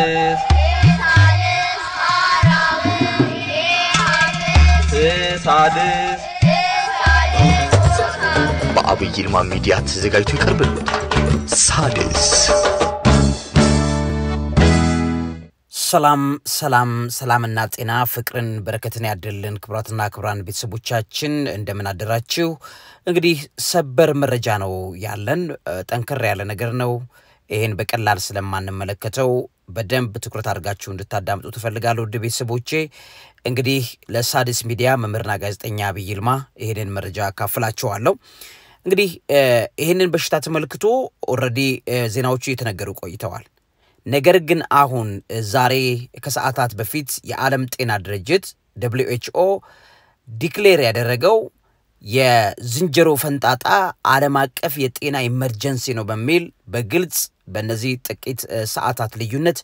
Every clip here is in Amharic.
ሳልስ ሳድስ በአብይ ይልማ ሚዲያ ተዘጋጅቶ ይቀርብልዎታል። ሳድስ ሰላም ሰላም ሰላምና ጤና ፍቅርን በረከትን ያደልን ክቡራትና ክቡራን ቤተሰቦቻችን እንደምን አደራችሁ? እንግዲህ ሰበር መረጃ ነው ያለን። ጠንከር ያለ ነገር ነው። ይህን በቀላል ስለማንመለከተው በደንብ ትኩረት አድርጋችሁ እንድታዳምጡ ትፈልጋለሁ። ውድ ቤተሰቦቼ እንግዲህ ለሣድስ ሚዲያ መምህርና ጋዜጠኛ አብይ ይልማ ይህንን መረጃ አካፍላችኋለሁ። እንግዲህ ይህንን በሽታ ተመልክቶ ኦልሬዲ ዜናዎቹ እየተነገሩ ቆይተዋል። ነገር ግን አሁን ዛሬ ከሰዓታት በፊት የዓለም ጤና ድርጅት ደብሊው ኤችኦ ዲክሌር ያደረገው የዝንጀሮ ፈንጣጣ ዓለም አቀፍ የጤና ኢመርጀንሲ ነው በሚል በግልጽ በእነዚህ ጥቂት ሰዓታት ልዩነት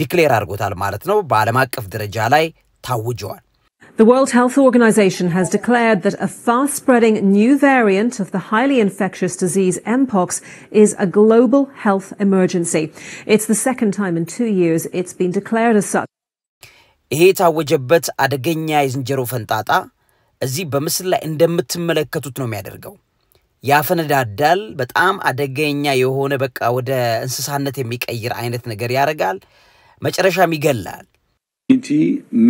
ዲክሌር አድርጎታል ማለት ነው። በዓለም አቀፍ ደረጃ ላይ ታውጀዋል። The World Health Organization has declared that a fast spreading new variant of the highly infectious disease Mpox is a global health emergency. It's the second time in two years it's been declared as such. ይሄ የታወጀበት አደገኛ የዝንጀሮ ፈንጣጣ እዚህ በምስል ላይ እንደምትመለከቱት ነው የሚያደርገው። ያፈነዳዳል። በጣም አደገኛ የሆነ በቃ ወደ እንስሳነት የሚቀይር አይነት ነገር ያደርጋል። መጨረሻም ይገላል።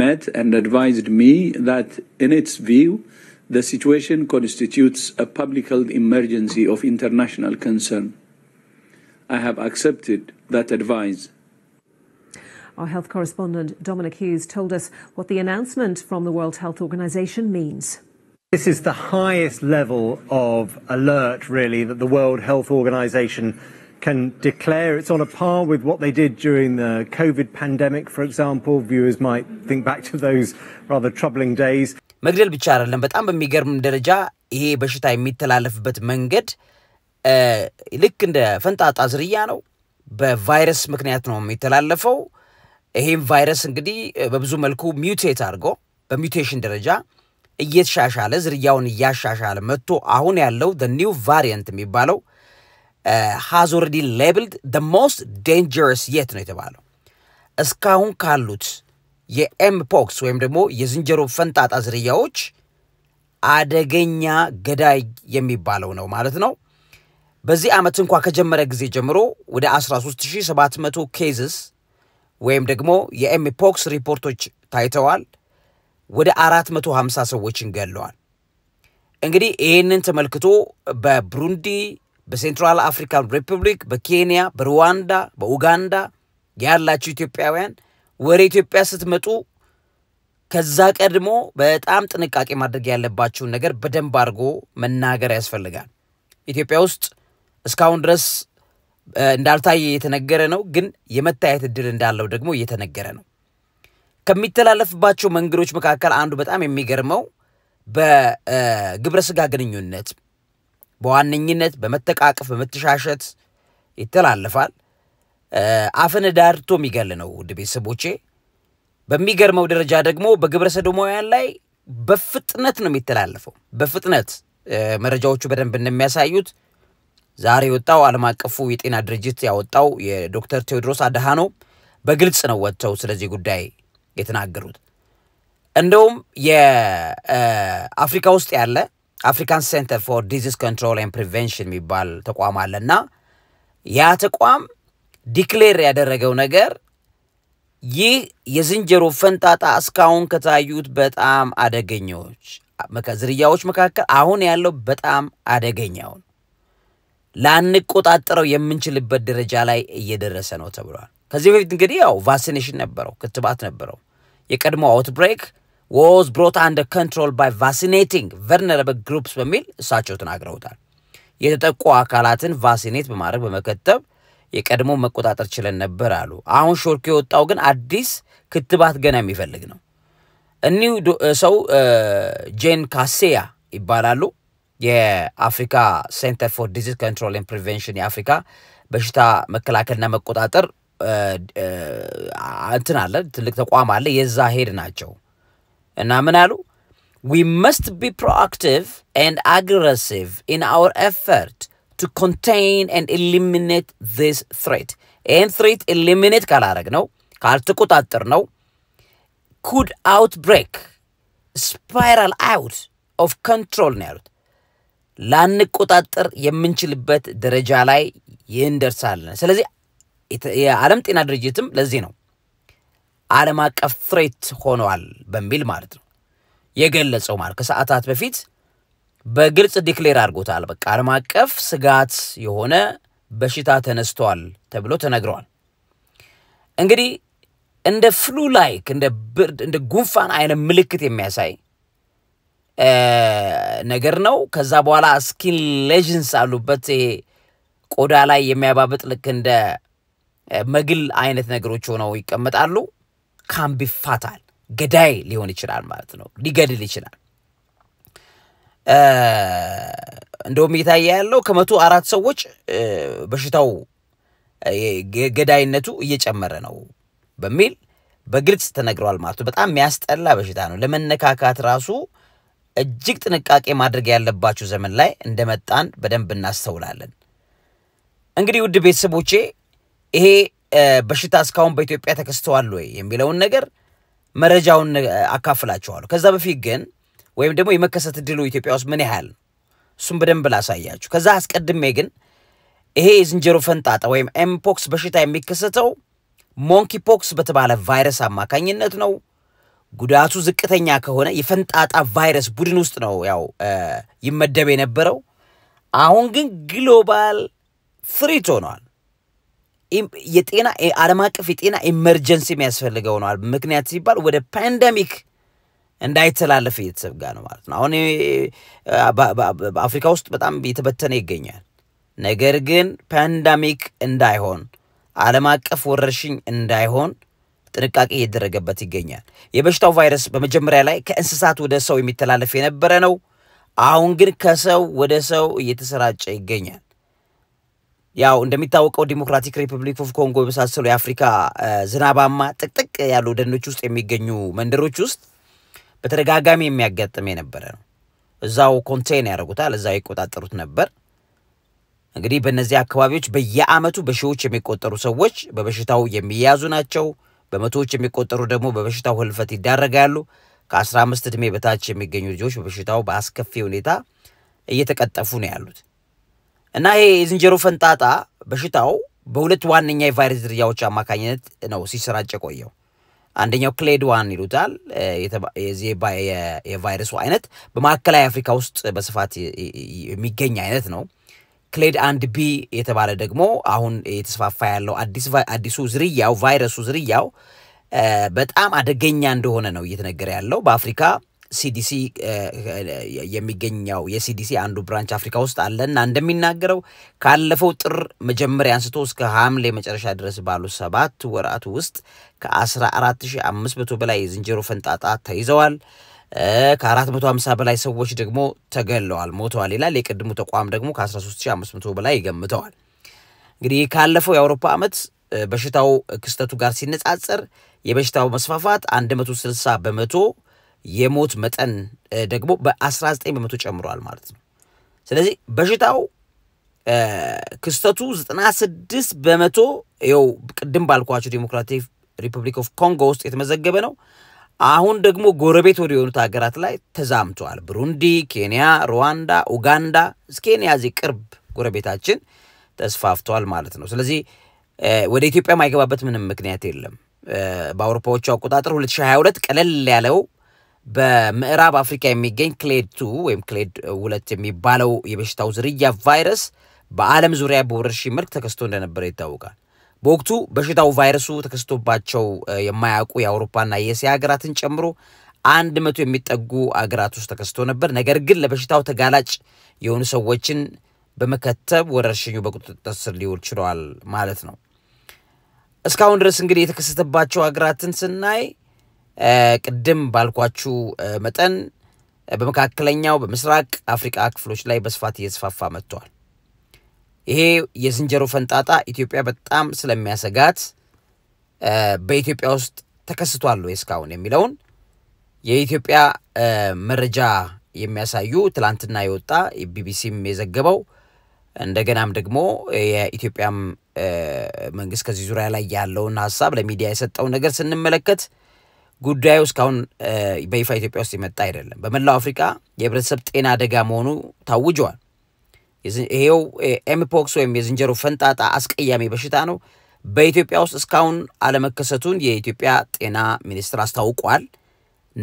met and advised me that in its view the situation constitutes a public health emergency of international concern. I have accepted that advice. Our health correspondent Dominic Hughes told us what the announcement from the World Health Organization means. This is the highest level of alert, really, that the World Health Organization can declare. It's on a par with what they did during the COVID pandemic, for example. Viewers might think back to those rather troubling days. መግደል ብቻ አይደለም በጣም በሚገርም ደረጃ ይሄ በሽታ የሚተላለፍበት መንገድ ልክ እንደ ፈንጣጣ ዝርያ ነው። በቫይረስ ምክንያት ነው የሚተላለፈው። ይሄም ቫይረስ እንግዲህ በብዙ መልኩ ሚውቴት አድርጎ በሚውቴሽን ደረጃ እየተሻሻለ ዝርያውን እያሻሻለ መጥቶ አሁን ያለው ደ ኒው ቫሪየንት የሚባለው ሃዝ ኦልሬዲ ሌብልድ ደ ሞስት ዴንጀረስ የት ነው የተባለው። እስካሁን ካሉት የኤምፖክስ ወይም ደግሞ የዝንጀሮ ፈንጣጣ ዝርያዎች አደገኛ ገዳይ የሚባለው ነው ማለት ነው። በዚህ ዓመት እንኳ ከጀመረ ጊዜ ጀምሮ ወደ 13700 ኬዝስ ወይም ደግሞ የኤምፖክስ ሪፖርቶች ታይተዋል። ወደ 450 ሰዎችን ገለዋል እንግዲህ ይህንን ተመልክቶ በብሩንዲ፣ በሴንትራል አፍሪካን ሪፐብሊክ፣ በኬንያ፣ በሩዋንዳ፣ በኡጋንዳ ያላችሁ ኢትዮጵያውያን ወደ ኢትዮጵያ ስትመጡ ከዛ ቀድሞ በጣም ጥንቃቄ ማድረግ ያለባችሁን ነገር በደንብ አድርጎ መናገር ያስፈልጋል። ኢትዮጵያ ውስጥ እስካሁን ድረስ እንዳልታየ እየተነገረ ነው፣ ግን የመታየት እድል እንዳለው ደግሞ እየተነገረ ነው። ከሚተላለፍባቸው መንገዶች መካከል አንዱ በጣም የሚገርመው በግብረ ስጋ ግንኙነት በዋነኝነት በመተቃቀፍ በመተሻሸት ይተላለፋል። አፍን ዳርቶ የሚገል ነው። ውድ ቤተሰቦቼ በሚገርመው ደረጃ ደግሞ በግብረ ሰዶማውያን ላይ በፍጥነት ነው የሚተላለፈው። በፍጥነት መረጃዎቹ በደንብ እንደሚያሳዩት ዛሬ የወጣው ዓለም አቀፉ የጤና ድርጅት ያወጣው የዶክተር ቴዎድሮስ አድሃኖም በግልጽ ነው ወጥተው ስለዚህ ጉዳይ የተናገሩት። እንደውም የአፍሪካ ውስጥ ያለ አፍሪካን ሴንተር ፎር ዲዚዝ ኮንትሮል ኤንድ ፕሪቨንሽን የሚባል ተቋም አለና ያ ተቋም ዲክሌር ያደረገው ነገር ይህ የዝንጀሮ ፈንጣጣ እስካሁን ከታዩት በጣም አደገኛዎች ዝርያዎች መካከል አሁን ያለው በጣም አደገኛውን ላንቆጣጠረው የምንችልበት ደረጃ ላይ እየደረሰ ነው ተብሏል። ከዚህ በፊት እንግዲህ ያው ቫክሲኔሽን ነበረው፣ ክትባት ነበረው። የቀድሞ አውትብሬክ ዋዝ ብሮት አንደር ኮንትሮል ባይ ቫክሲኔቲንግ ቨልነራብል ግሩፕስ በሚል እሳቸው ተናግረውታል። የተጠቁ አካላትን ቫክሲኔት በማድረግ በመከተብ የቀድሞ መቆጣጠር ችለን ነበር አሉ። አሁን ሾልኮ የወጣው ግን አዲስ ክትባት ገና የሚፈልግ ነው። እኒሁ ሰው ጄን ካሴያ ይባላሉ። የአፍሪካ ሴንተር ፎር ዲዚዝ ኮንትሮል ኤንድ የአፍሪካ በሽታ መከላከልና መቆጣጠር እንትን አለ ትልቅ ተቋም አለ የዛ ሄድ ናቸው እና ምን አሉ we must be proactive and aggressive in our effort to contain and eliminate this threat ይህን ትሬት eliminate ካላረግ ነው ካልተቆጣጠር ነው could outbreak spiral out of control ነው ያሉት ላንቆጣጠር የምንችልበት ደረጃ ላይ ይህን ደርሳለን ስለዚህ የዓለም ጤና ድርጅትም ለዚህ ነው ዓለም አቀፍ ፍሬት ሆነዋል በሚል ማለት ነው የገለጸው። ማለት ከሰዓታት በፊት በግልጽ ዲክሌር አድርጎታል። በቃ ዓለም አቀፍ ስጋት የሆነ በሽታ ተነስተዋል ተብሎ ተነግረዋል። እንግዲህ እንደ ፍሉ ላይክ እንደ ብርድ እንደ ጉንፋን አይነት ምልክት የሚያሳይ ነገር ነው። ከዛ በኋላ ስኪን ሌዥንስ አሉበት ቆዳ ላይ የሚያባብጥ ልክ እንደ መግል አይነት ነገሮች ሆነው ይቀመጣሉ። ካምቢ ፋታል ገዳይ ሊሆን ይችላል ማለት ነው። ሊገድል ይችላል። እንደውም እየታየ ያለው ከመቶ አራት ሰዎች በሽታው ገዳይነቱ እየጨመረ ነው በሚል በግልጽ ተነግረዋል ማለት ነው። በጣም የሚያስጠላ በሽታ ነው። ለመነካካት ራሱ እጅግ ጥንቃቄ ማድረግ ያለባችሁ ዘመን ላይ እንደመጣን በደንብ እናስተውላለን። እንግዲህ ውድ ቤተሰቦቼ ይሄ በሽታ እስካሁን በኢትዮጵያ ተከስተዋል ወይ የሚለውን ነገር መረጃውን አካፍላችኋለሁ። ከዛ በፊት ግን ወይም ደግሞ የመከሰት እድሉ ኢትዮጵያ ውስጥ ምን ያህል እሱም በደንብ ላሳያችሁ። ከዛ አስቀድሜ ግን ይሄ የዝንጀሮ ፈንጣጣ ወይም ኤምፖክስ በሽታ የሚከሰተው ሞንኪ ፖክስ በተባለ ቫይረስ አማካኝነት ነው። ጉዳቱ ዝቅተኛ ከሆነ የፈንጣጣ ቫይረስ ቡድን ውስጥ ነው ያው ይመደብ የነበረው። አሁን ግን ግሎባል ፍሪት ሆኗል። የጤና ዓለም አቀፍ የጤና ኤመርጀንሲ የሚያስፈልገው ነው። ምክንያት ሲባል ወደ ፓንደሚክ እንዳይተላለፍ እየተሰጋ ነው ማለት ነው። አሁን በአፍሪካ ውስጥ በጣም እየተበተነ ይገኛል። ነገር ግን ፓንዳሚክ እንዳይሆን ዓለም አቀፍ ወረርሽኝ እንዳይሆን ጥንቃቄ እየደረገበት ይገኛል። የበሽታው ቫይረስ በመጀመሪያ ላይ ከእንስሳት ወደ ሰው የሚተላለፍ የነበረ ነው። አሁን ግን ከሰው ወደ ሰው እየተሰራጨ ይገኛል። ያው እንደሚታወቀው ዲሞክራቲክ ሪፐብሊክ ኦፍ ኮንጎ የመሳሰሉ የአፍሪካ ዝናባማ ጥቅጥቅ ያሉ ደኖች ውስጥ የሚገኙ መንደሮች ውስጥ በተደጋጋሚ የሚያጋጥም የነበረ ነው። እዛው ኮንቴን ያደርጉታል፣ እዛው ይቆጣጠሩት ነበር። እንግዲህ በእነዚህ አካባቢዎች በየአመቱ በሺዎች የሚቆጠሩ ሰዎች በበሽታው የሚያዙ ናቸው። በመቶዎች የሚቆጠሩ ደግሞ በበሽታው ህልፈት ይዳረጋሉ። ከ ከ15 እድሜ በታች የሚገኙ ልጆች በበሽታው በአስከፊ ሁኔታ እየተቀጠፉ ነው ያሉት። እና ይሄ የዝንጀሮ ፈንጣጣ በሽታው በሁለት ዋነኛ የቫይረስ ዝርያዎች አማካኝነት ነው ሲሰራጭ የቆየው። አንደኛው ክሌድ ዋን ይሉታል። የዚህ የቫይረሱ አይነት በማዕከላዊ አፍሪካ ውስጥ በስፋት የሚገኝ አይነት ነው። ክሌድ አንድ ቢ የተባለ ደግሞ አሁን የተስፋፋ ያለው አዲሱ ዝርያው ቫይረሱ ዝርያው በጣም አደገኛ እንደሆነ ነው እየተነገረ ያለው በአፍሪካ ሲዲሲ የሚገኘው የሲዲሲ አንዱ ብራንች አፍሪካ ውስጥ አለ እና እንደሚናገረው ካለፈው ጥር መጀመሪያ አንስቶ እስከ ሐምሌ መጨረሻ ድረስ ባሉ ሰባት ወራት ውስጥ ከ14500 በላይ የዝንጀሮ ፈንጣጣ ተይዘዋል። ከ450 በላይ ሰዎች ደግሞ ተገለዋል፣ ሞተዋል ይላል። የቅድሙ ተቋም ደግሞ ከ13500 በላይ ይገምተዋል። እንግዲህ ካለፈው የአውሮፓ ዓመት በሽታው ክስተቱ ጋር ሲነጻጸር የበሽታው መስፋፋት 160 በመቶ የሞት መጠን ደግሞ በ19 በመቶ ጨምሯል ማለት ነው። ስለዚህ በሽታው ክስተቱ 96 በመቶ ው ቅድም ባልኳቸው ዴሞክራቲክ ሪፐብሊክ ኦፍ ኮንጎ ውስጥ የተመዘገበ ነው። አሁን ደግሞ ጎረቤት ወደ የሆኑት ሀገራት ላይ ተዛምተዋል። ብሩንዲ፣ ኬንያ፣ ሩዋንዳ፣ ኡጋንዳ ስኬንያ እዚህ ቅርብ ጎረቤታችን ተስፋፍቷል ማለት ነው። ስለዚህ ወደ ኢትዮጵያ የማይገባበት ምንም ምክንያት የለም። በአውሮፓዎቹ አቆጣጠር 2022 ቀለል ያለው በምዕራብ አፍሪካ የሚገኝ ክሌድ ቱ ወይም ክሌድ ሁለት የሚባለው የበሽታው ዝርያ ቫይረስ በዓለም ዙሪያ በወረርሽኝ መልክ ተከስቶ እንደነበረ ይታወቃል። በወቅቱ በሽታው ቫይረሱ ተከስቶባቸው የማያውቁ የአውሮፓና የእስያ ሀገራትን ጨምሮ አንድ መቶ የሚጠጉ አገራት ውስጥ ተከስቶ ነበር። ነገር ግን ለበሽታው ተጋላጭ የሆኑ ሰዎችን በመከተብ ወረርሽኙ በቁጥጥር ስር ሊውል ችሏል ማለት ነው። እስካሁን ድረስ እንግዲህ የተከሰተባቸው ሀገራትን ስናይ ቅድም ባልኳችሁ መጠን በመካከለኛው በምስራቅ አፍሪካ ክፍሎች ላይ በስፋት እየተስፋፋ መጥቷል። ይሄ የዝንጀሮ ፈንጣጣ ኢትዮጵያ በጣም ስለሚያሰጋት በኢትዮጵያ ውስጥ ተከስቷል ወይ እስካሁን የሚለውን የኢትዮጵያ መረጃ የሚያሳዩ ትላንትና የወጣ ቢቢሲም የዘገበው እንደገናም ደግሞ የኢትዮጵያም መንግስት ከዚህ ዙሪያ ላይ ያለውን ሀሳብ ለሚዲያ የሰጠው ነገር ስንመለከት ጉዳዩ እስካሁን በይፋ ኢትዮጵያ ውስጥ የመጣ አይደለም። በመላው አፍሪካ የህብረተሰብ ጤና አደጋ መሆኑ ታውጇል። ይሄው ኤምፖክስ ወይም የዝንጀሮ ፈንጣጣ አስቀያሚ በሽታ ነው። በኢትዮጵያ ውስጥ እስካሁን አለመከሰቱን የኢትዮጵያ ጤና ሚኒስቴር አስታውቋል።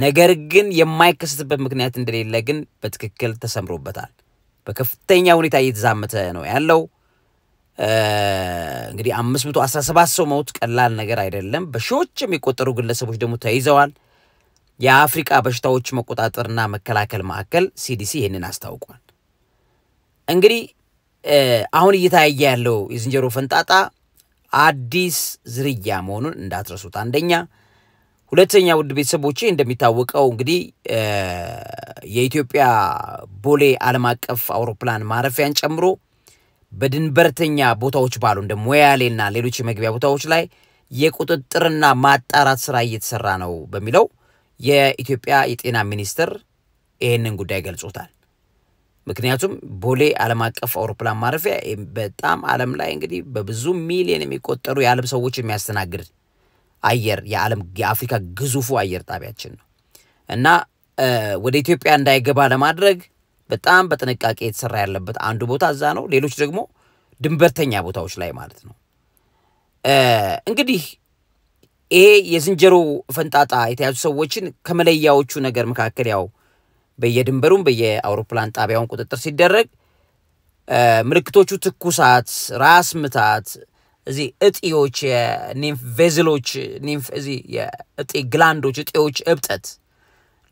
ነገር ግን የማይከሰትበት ምክንያት እንደሌለ ግን በትክክል ተሰምሮበታል። በከፍተኛ ሁኔታ እየተዛመተ ነው ያለው። እንግዲህ 517 ሰው መውት ቀላል ነገር አይደለም። በሺዎች የሚቆጠሩ ግለሰቦች ደግሞ ተይዘዋል። የአፍሪቃ በሽታዎች መቆጣጠርና መከላከል ማዕከል ሲዲሲ ይህንን አስታውቋል። እንግዲህ አሁን እየታየ ያለው የዝንጀሮ ፈንጣጣ አዲስ ዝርያ መሆኑን እንዳትረሱት። አንደኛ ሁለተኛ ውድ ቤተሰቦቼ እንደሚታወቀው እንግዲህ የኢትዮጵያ ቦሌ ዓለም አቀፍ አውሮፕላን ማረፊያን ጨምሮ በድንበርተኛ ቦታዎች ባሉ እንደ ሞያሌና ሌሎች የመግቢያ ቦታዎች ላይ የቁጥጥርና ማጣራት ስራ እየተሰራ ነው በሚለው የኢትዮጵያ የጤና ሚኒስትር ይህንን ጉዳይ ገልጾታል። ምክንያቱም ቦሌ ዓለም አቀፍ አውሮፕላን ማረፊያ በጣም ዓለም ላይ እንግዲህ በብዙ ሚሊዮን የሚቆጠሩ የዓለም ሰዎች የሚያስተናግድ አየር የዓለም የአፍሪካ ግዙፉ አየር ጣቢያችን ነው እና ወደ ኢትዮጵያ እንዳይገባ ለማድረግ በጣም በጥንቃቄ የተሰራ ያለበት አንዱ ቦታ እዛ ነው። ሌሎች ደግሞ ድንበርተኛ ቦታዎች ላይ ማለት ነው። እንግዲህ ይሄ የዝንጀሮ ፈንጣጣ የተያዙ ሰዎችን ከመለያዎቹ ነገር መካከል ያው በየድንበሩም በየአውሮፕላን ጣቢያውን ቁጥጥር ሲደረግ ምልክቶቹ ትኩሳት፣ ራስ ምታት፣ እዚህ እጢዎች፣ የኒምፍ ቬዝሎች፣ ኒምፍ እዚህ የእጢ ግላንዶች፣ እጢዎች እብጠት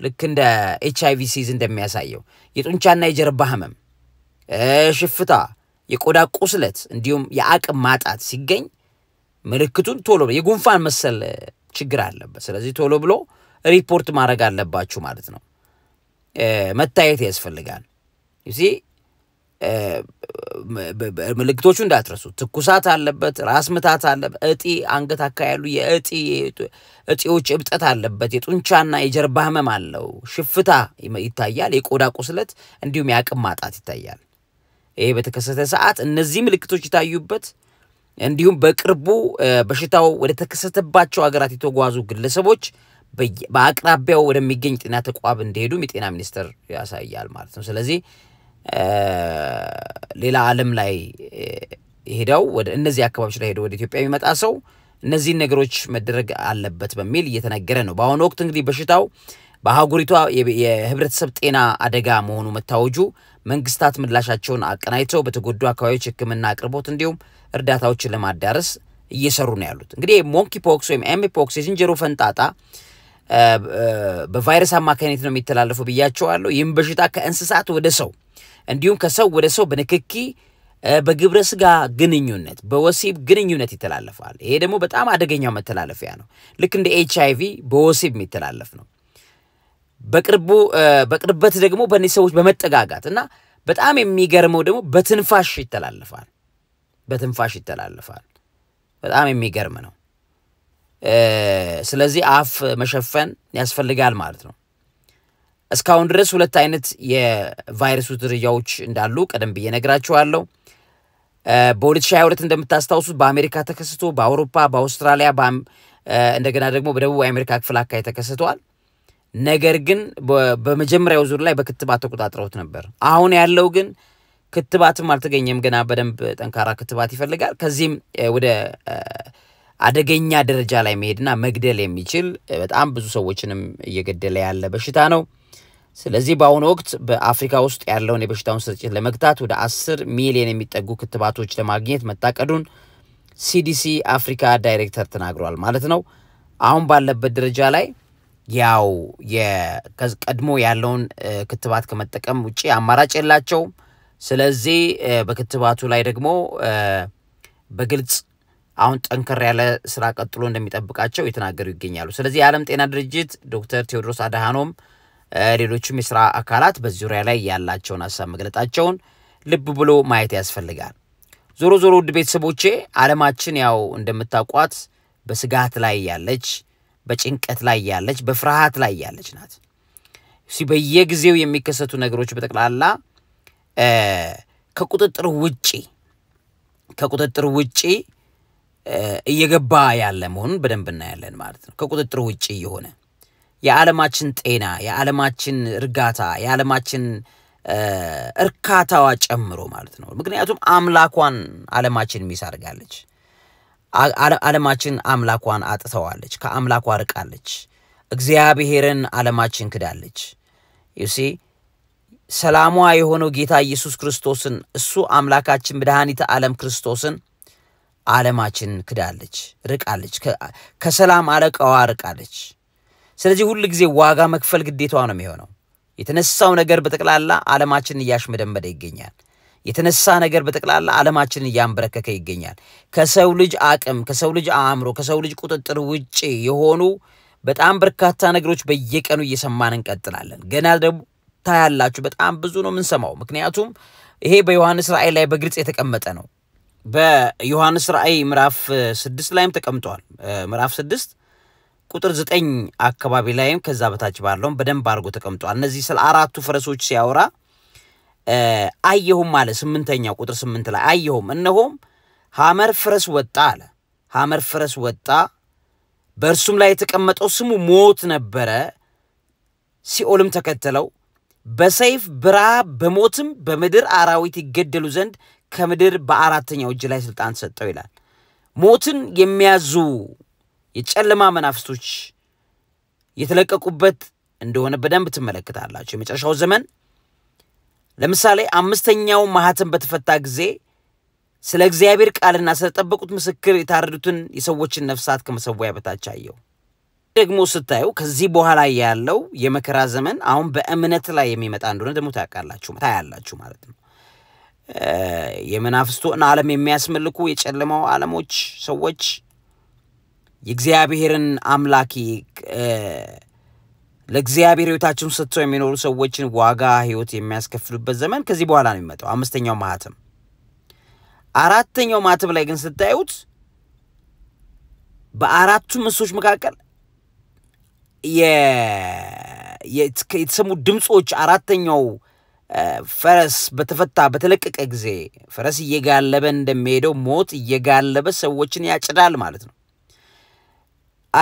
ልክ እንደ ኤች አይቪ ሲዝ እንደሚያሳየው የጡንቻና የጀርባ ህመም፣ ሽፍታ፣ የቆዳ ቁስለት እንዲሁም የአቅም ማጣት ሲገኝ ምልክቱን ቶሎ የጉንፋን መሰል ችግር አለበት። ስለዚህ ቶሎ ብሎ ሪፖርት ማድረግ አለባችሁ ማለት ነው። መታየት ያስፈልጋል ምልክቶቹ እንዳትረሱ። ትኩሳት አለበት፣ ራስ ምታት አለበት፣ እጢ አንገት አካባቢ ያሉ የእጢ እጢዎች እብጠት አለበት፣ የጡንቻና የጀርባ ህመም አለው፣ ሽፍታ ይታያል፣ የቆዳ ቁስለት እንዲሁም የአቅም ማጣት ይታያል። ይሄ በተከሰተ ሰዓት እነዚህ ምልክቶች ይታዩበት እንዲሁም በቅርቡ በሽታው ወደ ተከሰተባቸው ሀገራት የተጓዙ ግለሰቦች በአቅራቢያው ወደሚገኝ ጤና ተቋም እንደሄዱም የጤና ሚኒስቴር ያሳያል ማለት ነው። ስለዚህ ሌላ ዓለም ላይ ሄደው ወደ እነዚህ አካባቢዎች ላይ ሄደው ወደ ኢትዮጵያ የሚመጣ ሰው እነዚህን ነገሮች መደረግ አለበት በሚል እየተነገረ ነው። በአሁኑ ወቅት እንግዲህ በሽታው በአህጉሪቷ የህብረተሰብ ጤና አደጋ መሆኑ መታወጁ መንግስታት ምላሻቸውን አቀናጅተው በተጎዱ አካባቢዎች ሕክምና አቅርቦት እንዲሁም እርዳታዎችን ለማዳረስ እየሰሩ ነው ያሉት። እንግዲህ ሞንኪ ፖክስ ወይም ፖክስ የዝንጀሮ ፈንጣጣ በቫይረስ አማካኝነት ነው የሚተላለፉ ብያቸዋለሁ። ይህም በሽታ ከእንስሳት ወደ ሰው እንዲሁም ከሰው ወደ ሰው በንክኪ በግብረ ስጋ ግንኙነት በወሲብ ግንኙነት ይተላለፋል። ይሄ ደግሞ በጣም አደገኛው መተላለፊያ ነው። ልክ እንደ ኤች አይቪ በወሲብ የሚተላለፍ ነው። በቅርቡ በቅርበት ደግሞ በእነዚህ ሰዎች በመጠጋጋት እና በጣም የሚገርመው ደግሞ በትንፋሽ ይተላለፋል። በትንፋሽ ይተላለፋል። በጣም የሚገርም ነው። ስለዚህ አፍ መሸፈን ያስፈልጋል ማለት ነው። እስካሁን ድረስ ሁለት አይነት የቫይረሱ ዝርያዎች እንዳሉ ቀደም ብዬ ነግራችኋለሁ። በ2022 እንደምታስታውሱት በአሜሪካ ተከስቶ በአውሮፓ፣ በአውስትራሊያ እንደገና ደግሞ በደቡብ አሜሪካ ክፍል አካባቢ ተከስተዋል። ነገር ግን በመጀመሪያው ዙር ላይ በክትባት ተቆጣጥረውት ነበር። አሁን ያለው ግን ክትባትም አልተገኘም። ገና በደንብ ጠንካራ ክትባት ይፈልጋል። ከዚህም ወደ አደገኛ ደረጃ ላይ መሄድና መግደል የሚችል በጣም ብዙ ሰዎችንም እየገደለ ያለ በሽታ ነው። ስለዚህ በአሁኑ ወቅት በአፍሪካ ውስጥ ያለውን የበሽታውን ስርጭት ለመግታት ወደ አስር ሚሊዮን የሚጠጉ ክትባቶች ለማግኘት መታቀዱን ሲዲሲ አፍሪካ ዳይሬክተር ተናግሯል ማለት ነው። አሁን ባለበት ደረጃ ላይ ያው ቀድሞ ያለውን ክትባት ከመጠቀም ውጭ አማራጭ የላቸውም። ስለዚህ በክትባቱ ላይ ደግሞ በግልጽ አሁን ጠንከር ያለ ስራ ቀጥሎ እንደሚጠብቃቸው የተናገሩ ይገኛሉ። ስለዚህ የዓለም ጤና ድርጅት ዶክተር ቴዎድሮስ አድሃኖም ሌሎችም የስራ አካላት በዙሪያ ላይ ያላቸውን ሀሳብ መግለጣቸውን ልብ ብሎ ማየት ያስፈልጋል። ዞሮ ዞሮ ውድ ቤተሰቦቼ አለማችን ያው እንደምታውቋት በስጋት ላይ ያለች፣ በጭንቀት ላይ ያለች፣ በፍርሃት ላይ ያለች ናት። በየጊዜው የሚከሰቱ ነገሮች በጠቅላላ ከቁጥጥር ውጪ ከቁጥጥር ውጪ እየገባ ያለ መሆኑን በደንብ እናያለን ማለት ነው። ከቁጥጥር ውጪ እየሆነ የዓለማችን ጤና፣ የዓለማችን እርጋታ፣ የዓለማችን እርካታዋ ጨምሮ ማለት ነው። ምክንያቱም አምላኳን ዓለማችን ሚስ አድርጋለች። ዓለማችን አምላኳን አጥተዋለች፣ ከአምላኳ ርቃለች። እግዚአብሔርን ዓለማችን ክዳለች። ዩሲ ሰላሟ የሆነው ጌታ ኢየሱስ ክርስቶስን እሱ አምላካችን መድኃኒተ ዓለም ክርስቶስን ዓለማችን ክዳለች፣ ርቃለች፣ ከሰላም አለቃዋ ርቃለች። ስለዚህ ሁል ጊዜ ዋጋ መክፈል ግዴታዋ ነው የሚሆነው። የተነሳው ነገር በጠቅላላ ዓለማችንን እያሽመደመደ ይገኛል። የተነሳ ነገር በጠቅላላ ዓለማችንን እያንበረከከ ይገኛል። ከሰው ልጅ አቅም፣ ከሰው ልጅ አእምሮ፣ ከሰው ልጅ ቁጥጥር ውጪ የሆኑ በጣም በርካታ ነገሮች በየቀኑ እየሰማን እንቀጥላለን። ገና ደግሞ ታያላችሁ። በጣም ብዙ ነው የምንሰማው። ምክንያቱም ይሄ በዮሐንስ ራእይ ላይ በግልጽ የተቀመጠ ነው። በዮሐንስ ራእይ ምዕራፍ ስድስት ላይም ተቀምጧል። ምዕራፍ ስድስት ቁጥር ዘጠኝ አካባቢ ላይም ከዛ በታች ባለውም በደንብ አድርጎ ተቀምጧል። እነዚህ ስለ አራቱ ፈረሶች ሲያወራ አየሁም አለ። ስምንተኛው ቁጥር ስምንት ላይ አየሁም፣ እነሆም ሐመር ፈረስ ወጣ አለ። ሐመር ፈረስ ወጣ፣ በእርሱም ላይ የተቀመጠው ስሙ ሞት ነበረ፣ ሲኦልም ተከተለው። በሰይፍ በረሃብ በሞትም በምድር አራዊት ይገደሉ ዘንድ ከምድር በአራተኛው እጅ ላይ ስልጣን ሰጠው ይላል። ሞትን የሚያዙ የጨለማ መናፍስቶች የተለቀቁበት እንደሆነ በደንብ ትመለከታላችሁ። የመጨረሻው ዘመን ለምሳሌ አምስተኛው ማህተም በተፈታ ጊዜ ስለ እግዚአብሔር ቃልና ስለጠበቁት ምስክር የታረዱትን የሰዎችን ነፍሳት ከመሰዊያ በታች አየው። ደግሞ ስታዩ ከዚህ በኋላ ያለው የመከራ ዘመን አሁን በእምነት ላይ የሚመጣ እንደሆነ ደግሞ ታውቃላችሁ ታያላችሁ ማለት ነው። የመናፍስቱን ዓለም የሚያስመልኩ የጨለማው ዓለሞች ሰዎች የእግዚአብሔርን አምላኪ ለእግዚአብሔር ህይወታቸውን ሰጥተው የሚኖሩ ሰዎችን ዋጋ ህይወት የሚያስከፍሉበት ዘመን ከዚህ በኋላ ነው የሚመጣው። አምስተኛው ማህተም። አራተኛው ማህተም ላይ ግን ስታዩት በአራቱ ምሶች መካከል የተሰሙ ድምፆች አራተኛው ፈረስ በተፈታ በተለቀቀ ጊዜ ፈረስ እየጋለበ እንደሚሄደው ሞት እየጋለበ ሰዎችን ያጭዳል ማለት ነው።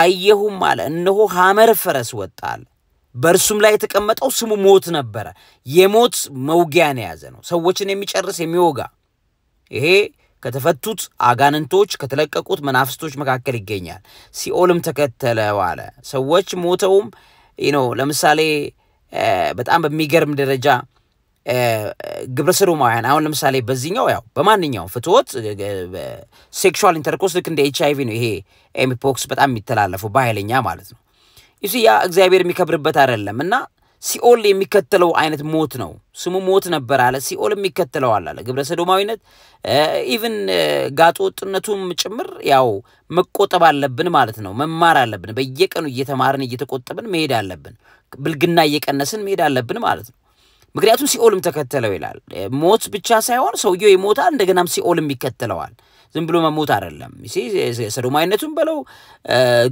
አየሁም አለ፣ እነሆ ሐመር ፈረስ ወጣ አለ። በእርሱም ላይ የተቀመጠው ስሙ ሞት ነበረ። የሞት መውጊያን የያዘ ነው፣ ሰዎችን የሚጨርስ የሚወጋ። ይሄ ከተፈቱት አጋንንቶች ከተለቀቁት መናፍስቶች መካከል ይገኛል። ሲኦልም ተከተለው አለ። ሰዎች ሞተውም ነው። ለምሳሌ በጣም በሚገርም ደረጃ ግብረ ሰዶማውያን አሁን ለምሳሌ በዚህኛው ያው በማንኛውም ፍትወት ሴክሹዋል ኢንተርኮርስ ልክ እንደ ኤች አይቪ ነው። ይሄ ኤምፖክስ በጣም የሚተላለፉ በኃይለኛ ማለት ነው። ይሱ ያ እግዚአብሔር የሚከብርበት አይደለም እና ሲኦል የሚከተለው አይነት ሞት ነው። ስሙ ሞት ነበር አለ፣ ሲኦል የሚከተለው አለ አለ። ግብረ ሰዶማዊነት ኢቭን ጋጦ ወጥነቱም ጭምር ያው መቆጠብ አለብን ማለት ነው። መማር አለብን። በየቀኑ እየተማርን እየተቆጠብን መሄድ አለብን። ብልግና እየቀነስን መሄድ አለብን ማለት ነው። ምክንያቱም ሲኦልም ተከተለው ይላል። ሞት ብቻ ሳይሆን ሰውየው ይሞታል፣ እንደገናም ሲኦልም ይከተለዋል። ዝም ብሎ መሞት አይደለም። ሰዶማዊነቱም በለው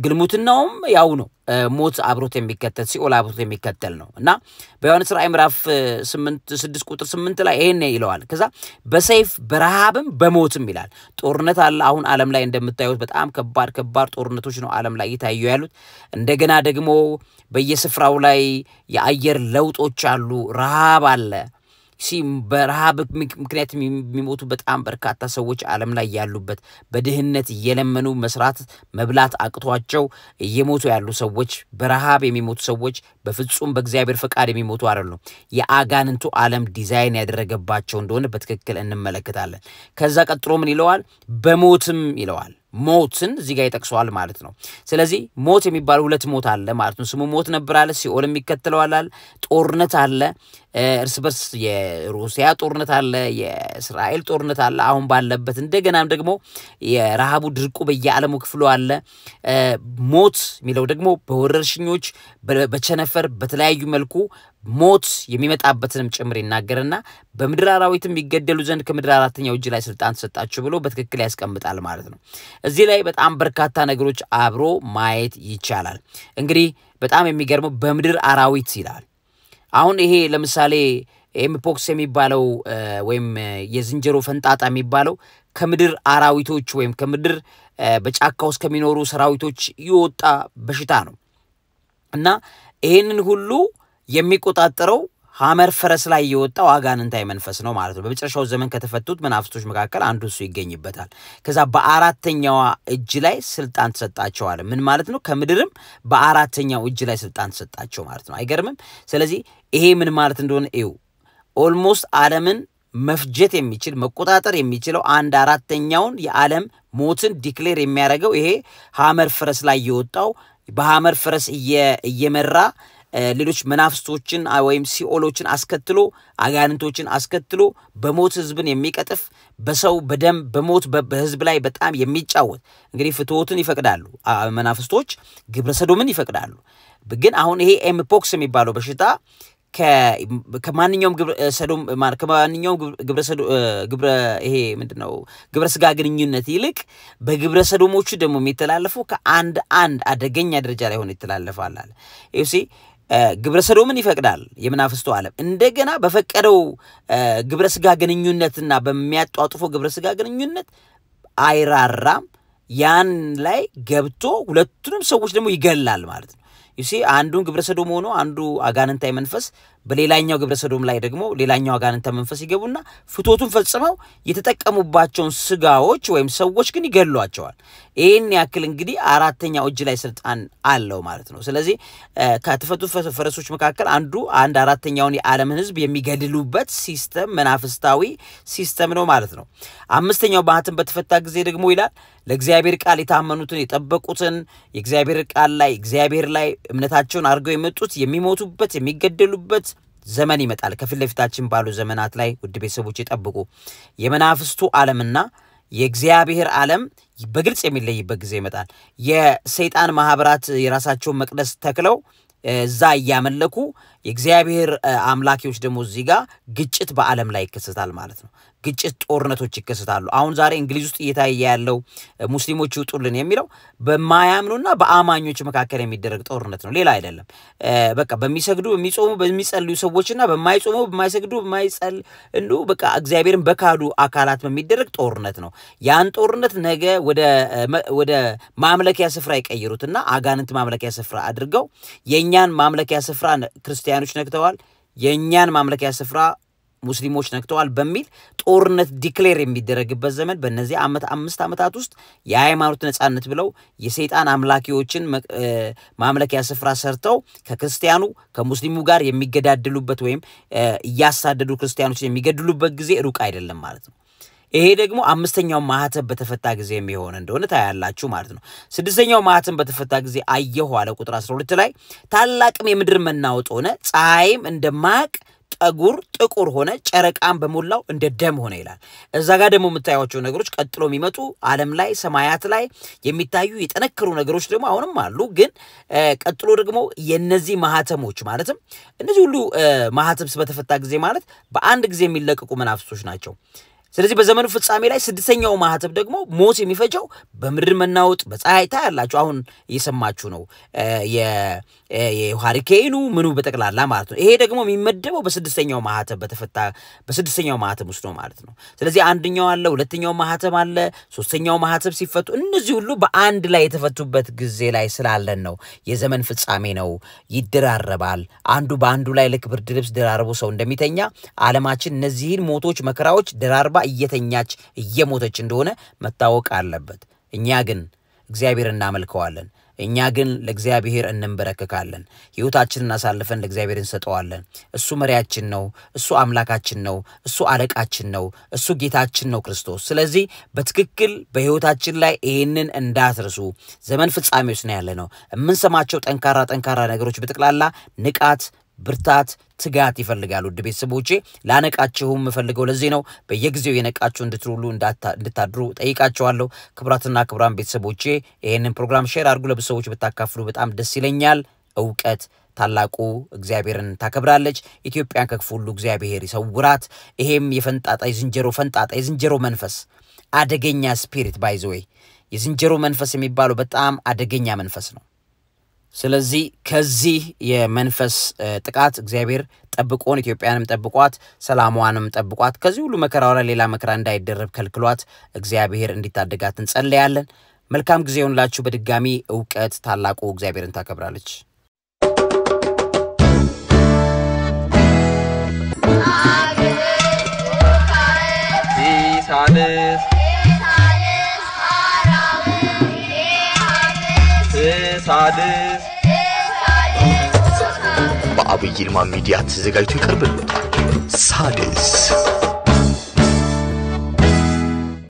ግልሙትናውም ያው ነው። ሞት አብሮት የሚከተል ሲኦል አብሮት የሚከተል ነው እና በዮሐንስ ራእይ ምዕራፍ ስድስት ቁጥር ስምንት ላይ ይሄን ይለዋል። ከዛ በሰይፍ በረሃብም በሞትም ይላል። ጦርነት አለ። አሁን ዓለም ላይ እንደምታዩት በጣም ከባድ ከባድ ጦርነቶች ነው ዓለም ላይ እየታዩ ያሉት። እንደገና ደግሞ በየስፍራው ላይ የአየር ለውጦች አሉ። ረሃብ አለ። በረሃብ ምክንያት የሚሞቱ በጣም በርካታ ሰዎች ዓለም ላይ ያሉበት በድህነት እየለመኑ መስራት መብላት አቅቷቸው እየሞቱ ያሉ ሰዎች፣ በረሃብ የሚሞቱ ሰዎች በፍጹም በእግዚአብሔር ፈቃድ የሚሞቱ አይደሉም። የአጋንንቱ ዓለም ዲዛይን ያደረገባቸው እንደሆነ በትክክል እንመለከታለን። ከዛ ቀጥሎ ምን ይለዋል? በሞትም ይለዋል። ሞትን እዚህ ጋር ይጠቅሰዋል ማለት ነው። ስለዚህ ሞት የሚባል ሁለት ሞት አለ ማለት ነው። ስሙ ሞት ነበር አለ፣ ሲኦል ይከተለዋል አለ፣ ጦርነት አለ፣ እርስ በርስ የሩሲያ ጦርነት አለ፣ የእስራኤል ጦርነት አለ። አሁን ባለበት እንደገናም ደግሞ የረሃቡ ድርቁ በየዓለሙ ክፍሉ አለ። ሞት የሚለው ደግሞ በወረርሽኞች በቸነፈር በተለያዩ መልኩ ሞት የሚመጣበትንም ጭምር ይናገርና በምድር አራዊትም ይገደሉ ዘንድ ከምድር አራተኛው እጅ ላይ ስልጣን ተሰጣችሁ ብሎ በትክክል ያስቀምጣል ማለት ነው። እዚህ ላይ በጣም በርካታ ነገሮች አብሮ ማየት ይቻላል። እንግዲህ በጣም የሚገርመው በምድር አራዊት ይላል። አሁን ይሄ ለምሳሌ ኤምፖክስ የሚባለው ወይም የዝንጀሮ ፈንጣጣ የሚባለው ከምድር አራዊቶች ወይም ከምድር በጫካ ውስጥ ከሚኖሩ ሰራዊቶች የወጣ በሽታ ነው እና ይህንን ሁሉ የሚቆጣጠረው ሐመር ፈረስ ላይ የወጣው አጋንንታዊ መንፈስ ነው ማለት ነው። በመጨረሻው ዘመን ከተፈቱት መናፍስቶች መካከል አንዱ እሱ ይገኝበታል። ከዛ በአራተኛዋ እጅ ላይ ስልጣን ተሰጣቸዋል። ምን ማለት ነው? ከምድርም በአራተኛው እጅ ላይ ስልጣን ተሰጣቸው ማለት ነው። አይገርምም? ስለዚህ ይሄ ምን ማለት እንደሆነ እዩ። ኦልሞስት ዓለምን መፍጀት የሚችል መቆጣጠር የሚችለው አንድ አራተኛውን የዓለም ሞትን ዲክሌር የሚያደርገው ይሄ ሐመር ፈረስ ላይ የወጣው በሐመር ፈረስ እየመራ ሌሎች መናፍስቶችን ወይም ሲኦሎችን አስከትሎ አጋንንቶችን አስከትሎ በሞት ህዝብን የሚቀጥፍ በሰው በደም በሞት በህዝብ ላይ በጣም የሚጫወት እንግዲህ ፍትወትን ይፈቅዳሉ መናፍስቶች፣ ግብረ ሰዶምን ይፈቅዳሉ። ግን አሁን ይሄ ኤምፖክስ የሚባለው በሽታ ከማንኛውም ሰዶም ከማንኛውም ግብረ ይሄ ምንድነው ግብረ ስጋ ግንኙነት ይልቅ በግብረ ሰዶሞቹ ደግሞ የሚተላለፉ ከአንድ አንድ አደገኛ ደረጃ ላይ ሆነ ይተላለፋላል አለ ግብረ ሰዶምን ይፈቅዳል የምናፍስቱ ዓለም። እንደገና በፈቀደው ግብረ ስጋ ግንኙነትና በሚያጧጥፈው ግብረ ስጋ ግንኙነት አይራራም። ያን ላይ ገብቶ ሁለቱንም ሰዎች ደግሞ ይገላል ማለት ነው። ዩሲ አንዱን ግብረ ሰዶም ሆኖ አንዱ አጋንንታዊ መንፈስ በሌላኛው ግብረ ሰዶም ላይ ደግሞ ሌላኛው አጋንንተ መንፈስ ይገቡና ፍቶቱን ፈጽመው የተጠቀሙባቸውን ስጋዎች ወይም ሰዎች ግን ይገሏቸዋል። ይህን ያክል እንግዲህ አራተኛው እጅ ላይ ስልጣን አለው ማለት ነው። ስለዚህ ከተፈቱ ፈረሶች መካከል አንዱ አንድ አራተኛውን የዓለምን ህዝብ የሚገድሉበት ሲስተም መናፍስታዊ ሲስተም ነው ማለት ነው። አምስተኛው ማኅተም በተፈታ ጊዜ ደግሞ ይላል ለእግዚአብሔር ቃል የታመኑትን የጠበቁትን የእግዚአብሔር ቃል ላይ እግዚአብሔር ላይ እምነታቸውን አድርገው የመጡት የሚሞቱበት የሚገደሉበት ዘመን ይመጣል። ከፊት ለፊታችን ባሉ ዘመናት ላይ ውድ ቤተሰቦች ይጠብቁ። የመናፍስቱ ዓለምና የእግዚአብሔር ዓለም በግልጽ የሚለይበት ጊዜ ይመጣል። የሰይጣን ማህበራት የራሳቸውን መቅደስ ተክለው እዛ እያመለኩ የእግዚአብሔር አምላኪዎች ደግሞ እዚህ ጋር ግጭት በዓለም ላይ ይከሰታል ማለት ነው። ግጭት፣ ጦርነቶች ይከሰታሉ። አሁን ዛሬ እንግሊዝ ውስጥ እየታየ ያለው ሙስሊሞች ይውጡልን የሚለው በማያምኑና በአማኞች መካከል የሚደረግ ጦርነት ነው፣ ሌላ አይደለም። በቃ በሚሰግዱ በሚጾሙ በሚጸልዩ ሰዎችና በማይጾሙ በማይሰግዱ በማይጸልዩ በቃ እግዚአብሔርን በካዱ አካላት በሚደረግ ጦርነት ነው። ያን ጦርነት ነገ ወደ ማምለኪያ ስፍራ ይቀይሩትና አጋንንት ማምለኪያ ስፍራ አድርገው የእኛን ማምለኪያ ስፍራ ክርስቲያኖች ነክተዋል። የእኛን ማምለኪያ ስፍራ ሙስሊሞች ነክተዋል በሚል ጦርነት ዲክሌር የሚደረግበት ዘመን በእነዚህ ዓመት አምስት ዓመታት ውስጥ የሃይማኖት ነጻነት ብለው የሰይጣን አምላኪዎችን ማምለኪያ ስፍራ ሰርተው ከክርስቲያኑ ከሙስሊሙ ጋር የሚገዳደሉበት ወይም እያሳደዱ ክርስቲያኖችን የሚገድሉበት ጊዜ ሩቅ አይደለም ማለት ነው። ይሄ ደግሞ አምስተኛው ማህተም በተፈታ ጊዜ የሚሆን እንደሆነ ታያላችሁ ማለት ነው። ስድስተኛው ማህተም በተፈታ ጊዜ አየሁ አለ ቁጥር 12 ላይ ታላቅም የምድር መናወጥ ሆነ፣ ፀሐይም እንደ ጠጉር ጥቁር ሆነ፣ ጨረቃን በሞላው እንደ ደም ሆነ ይላል። እዛ ጋር ደግሞ የምታዩቸው ነገሮች ቀጥሎ የሚመጡ ዓለም ላይ ሰማያት ላይ የሚታዩ የጠነከሩ ነገሮች ደግሞ አሁንም አሉ። ግን ቀጥሎ ደግሞ የነዚህ ማህተሞች ማለትም እነዚህ ሁሉ ማህተምስ በተፈታ ጊዜ ማለት በአንድ ጊዜ የሚለቀቁ መናፍስቶች ናቸው። ስለዚህ በዘመኑ ፍጻሜ ላይ ስድስተኛው ማህተብ ደግሞ ሞት የሚፈጀው በምድር መናወጥ በፀሐይ ታያላችሁ። አሁን እየሰማችሁ ነው፣ የሃሪኬኑ ምኑ በጠቅላላ ማለት ነው። ይሄ ደግሞ የሚመደበው በስድስተኛው ማህተብ በተፈታ በስድስተኛው ማህተብ ውስጥ ነው ማለት ነው። ስለዚህ አንደኛው አለ፣ ሁለተኛው ማህተብ አለ፣ ሶስተኛው ማህተብ ሲፈቱ እነዚህ ሁሉ በአንድ ላይ የተፈቱበት ጊዜ ላይ ስላለን ነው የዘመን ፍጻሜ ነው። ይደራረባል። አንዱ በአንዱ ላይ ልክ ብርድ ልብስ ደራርቦ ሰው እንደሚተኛ ዓለማችን እነዚህን ሞቶች መከራዎች ደራርባ እየተኛች እየሞተች እንደሆነ መታወቅ አለበት። እኛ ግን እግዚአብሔር እናመልከዋለን። እኛ ግን ለእግዚአብሔር እንንበረከካለን። ሕይወታችንን አሳልፈን ለእግዚአብሔር እንሰጠዋለን። እሱ መሪያችን ነው። እሱ አምላካችን ነው። እሱ አለቃችን ነው። እሱ ጌታችን ነው ክርስቶስ። ስለዚህ በትክክል በሕይወታችን ላይ ይህንን እንዳትርሱ። ዘመን ፍጻሜ ውስጥ ነው ያለ ነው። የምንሰማቸው ጠንካራ ጠንካራ ነገሮች በጠቅላላ ንቃት ብርታት፣ ትጋት ይፈልጋል። ውድ ቤተሰቦቼ ላነቃችሁ የምፈልገው ለዚህ ነው። በየጊዜው የነቃችሁ እንድትውሉ እንድታድሩ ጠይቃችኋለሁ። ክቡራትና ክቡራን ቤተሰቦቼ ይህንን ፕሮግራም ሼር አድርጉ፣ ለብዙ ሰዎች ብታካፍሉ በጣም ደስ ይለኛል። እውቀት ታላቁ እግዚአብሔርን ታከብራለች። ኢትዮጵያን ከክፉ ሁሉ እግዚአብሔር ይሰውራት። ይሄም የፈንጣጣ የዝንጀሮ ፈንጣጣ የዝንጀሮ መንፈስ አደገኛ ስፒሪት ባይዘወይ የዝንጀሮ መንፈስ የሚባለው በጣም አደገኛ መንፈስ ነው። ስለዚህ ከዚህ የመንፈስ ጥቃት እግዚአብሔር ጠብቆን ኢትዮጵያንም ጠብቋት ሰላሟንም ጠብቋት ከዚህ ሁሉ መከራ ላይ ሌላ መከራ እንዳይደረብ ከልክሏት እግዚአብሔር እንዲታደጋት እንጸለያለን። መልካም ጊዜ ይሆንላችሁ። በድጋሚ እውቀት ታላቁ እግዚአብሔርን ታከብራለች። ሳልስ ሳል በአብይ ይልማ ሚዲያ ተዘጋጅቶ ይቀርብልዎታል። ሳድስ